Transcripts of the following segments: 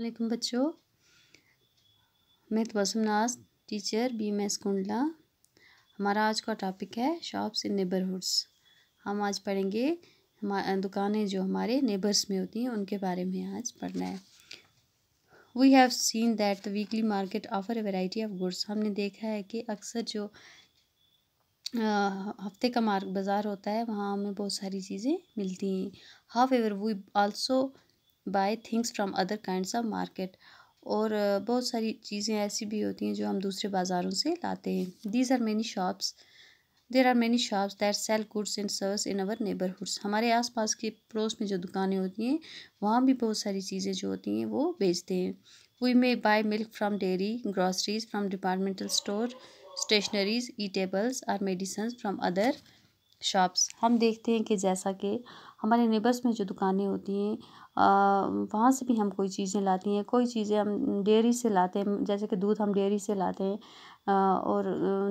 वालेकुम बच्चों मैं Tabassum Naaz teacher B M S Kundla हमारा आज का टॉपिक है शॉप्स इन नेबरहुड्स हम आज पढ़ेंगे दुकानें जो हमारे नेबर्स में होती हैं उनके बारे में आज पढ़ना है we have seen that the weekly market offer a variety of goods हमने देखा है कि अक्सर जो हफ्ते का मार्क बाज़ार होता है वहाँ हमें बहुत सारी चीज़ें मिलती हैं however we also buy things from other kind of market और बहुत सारी चीज़ें ऐसी भी होती हैं जो हम दूसरे बाज़ारों से लाते हैं these are many shops there are many shops that sell goods and service in our neighbourhoods हमारे आसपास के पड़ोस में जो दुकानें होती हैं वहाँ भी बहुत सारी चीज़ें जो होती हैं वो बेचते हैं we may buy milk from dairy groceries from departmental store stationeries eatables or और मेडिसन्स फ्राम अदर शॉप्स हम देखते हैं कि जैसा कि हमारे नेबर्स में जो दुकानें होती हैं वहाँ से भी हम कोई चीज़ें लाती हैं कोई चीज़ें हम डेयरी से लाते हैं जैसे कि दूध हम डेयरी से लाते हैं और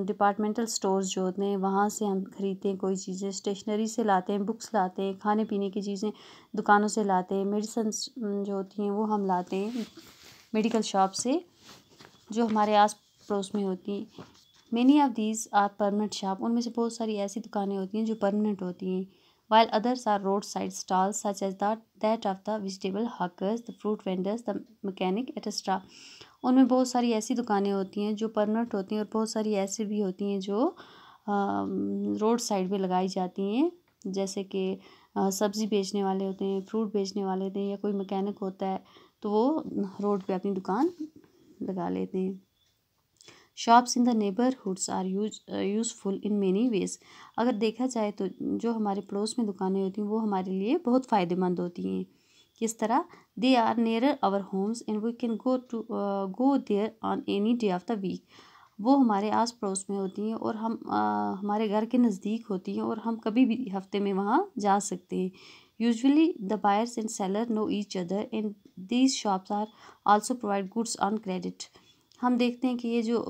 डिपार्टमेंटल स्टोर्स जो होते हैं वहाँ से हम ख़रीदते हैं कोई चीज़ें स्टेशनरी से लाते हैं बुक्स लाते हैं खाने पीने की चीज़ें दुकानों से लाते हैं मेडिसन जो होती हैं वो हम लाते हैं मेडिकल शॉप से जो हमारे आस पड़ोस में होती हैं many of these are permanent shop उनमें से बहुत सारी ऐसी दुकानें होती हैं जो परमानेंट होती हैं while others are road side stall as that that of the vegetable hawkers the fruit vendors the mechanic etcetera उनमें बहुत सारी ऐसी दुकानें होती हैं जो परमानेंट होती हैं और बहुत सारी ऐसी भी होती हैं जो रोड साइड पर लगाई जाती हैं जैसे कि सब्ज़ी बेचने वाले होते हैं फ्रूट बेचने वाले होते हैं या कोई मकैनिक होता है तो वो रोड पे अपनी दुकान लगा लेते हैं shops in the neighbourhoods are use useful in many ways अगर देखा जाए तो जो हमारे पड़ोस में दुकानें होती हैं वो हमारे लिए बहुत फ़ायदेमंद होती हैं किस तरह they are near our homes and we can go to go there on any day of the week वो हमारे आस पड़ोस में होती हैं और हम uh, हमारे घर के नज़दीक होती हैं और हम कभी भी हफ्ते में वहाँ जा सकते हैं usually the buyers and seller know each other and these shops are also provide goods on credit हम देखते हैं कि ये जो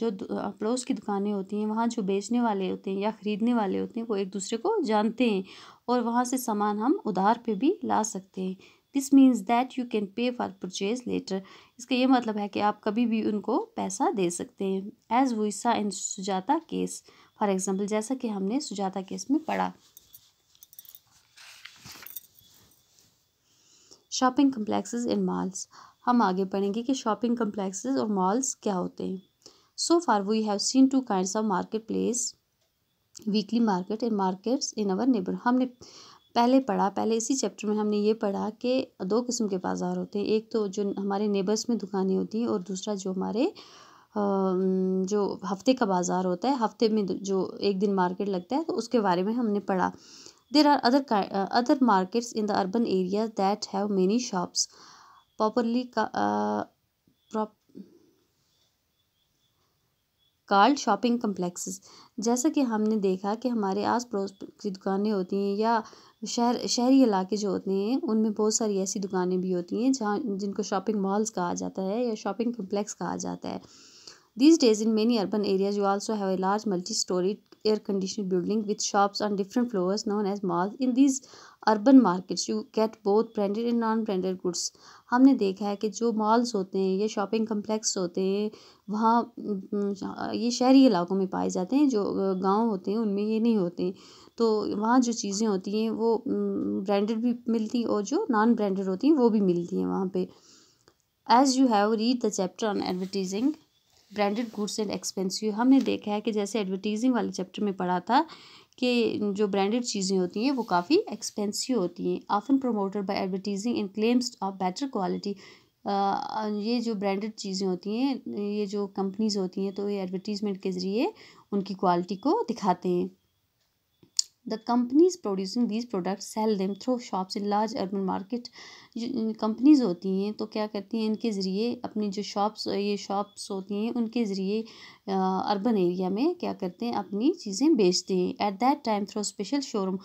जो पड़ोस की दुकानें होती हैं वहाँ जो बेचने वाले होते हैं या ख़रीदने वाले होते हैं वो एक दूसरे को जानते हैं और वहाँ से सामान हम उधार पे भी ला सकते हैं this means that you can pay for purchase later इसका ये मतलब है कि आप कभी भी उनको पैसा दे सकते हैं as we saw in Sujata case for example जैसा कि हमने सुजाता केस में पढ़ा शॉपिंग कम्प्लेक्सेस एंड मॉल्स हम आगे पढ़ेंगे कि शॉपिंग कम्प्लेक्सेस और मॉल्स क्या होते हैं so far we have seen two kind of market place weekly market and markets in our neighbour हमने पहले पढ़ा पहले इसी चैप्टर में हमने ये पढ़ा कि दो किस्म के बाज़ार होते हैं एक तो जो हमारे नेबर्स में दुकानें होती हैं और दूसरा जो हमारे जो हफ्ते का बाज़ार होता है हफ्ते में जो एक दिन मार्केट लगता है तो उसके बारे में हमने पढ़ा There are other uh, other markets in the urban areas that have many shops, properly uh, prop card shopping complexes जैसा कि हमने देखा कि हमारे आस पड़ोस की दुकानें होती हैं या शहर शहरी इलाके जो होते हैं उनमें बहुत सारी ऐसी दुकानें भी होती हैं जहाँ जिनको शॉपिंग मॉल्स कहा जाता है या शॉपिंग कम्प्लेक्स कहा जाता है These days in many urban areas you also have a large multi-storied air-conditioned building with shops on different floors known as malls. In these urban markets you get both branded and non branded goods हमने देखा है कि जो malls होते हैं या shopping complex होते हैं वहाँ ये शहरी इलाकों में पाए जाते हैं जो गांव होते हैं उनमें ये नहीं होते तो वहाँ जो चीज़ें होती हैं वो ब्रांडेड भी मिलती और जो नॉन ब्रांडेड होती हैं वो भी मिलती हैं वहाँ पर as you have read the chapter on advertising branded goods and expensive हमने देखा है कि जैसे एडवर्टीजिंग वाले चैप्टर में पढ़ा था कि जो ब्रांडेड चीज़ें होती हैं वो काफ़ी एक्सपेंसिव होती हैं often promoted by advertising in claims of better quality ये जो ब्रांडेड चीज़ें होती हैं ये जो कंपनीज़ होती हैं तो ये एडवर्टीज़मेंट के ज़रिए उनकी क्वालिटी को दिखाते हैं the companies producing these products sell them through shops in large urban market जो companies होती हैं तो क्या करती हैं इनके ज़रिए अपनी जो shops ये shops होती हैं उनके ज़रिए अर्बन एरिया में क्या करते हैं अपनी चीज़ें बेचते हैं at that time through special showroom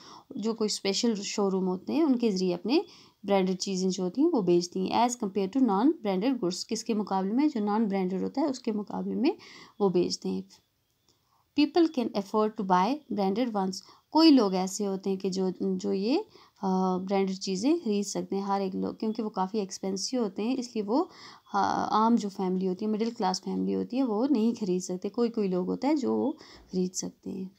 जो कोई स्पेशल शोरूम होते हैं उनके ज़रिए अपने ब्रांडेड चीज़ें जो होती हैं वो बेचती हैं as compared to non branded goods किसके मुकाबले में जो नॉन ब्रांडेड होता है उसके मुकाबले में वो बेचते हैं people can afford to buy branded ones कोई लोग ऐसे होते हैं कि जो जो ये ब्रांडेड चीज़ें खरीद सकते हैं हर एक लोग क्योंकि वो काफ़ी एक्सपेंसिव होते हैं इसलिए वो आम जो फैमिली होती है मिडिल क्लास फैमिली होती है वो नहीं खरीद सकते कोई कोई लोग होता है जो वो खरीद सकते हैं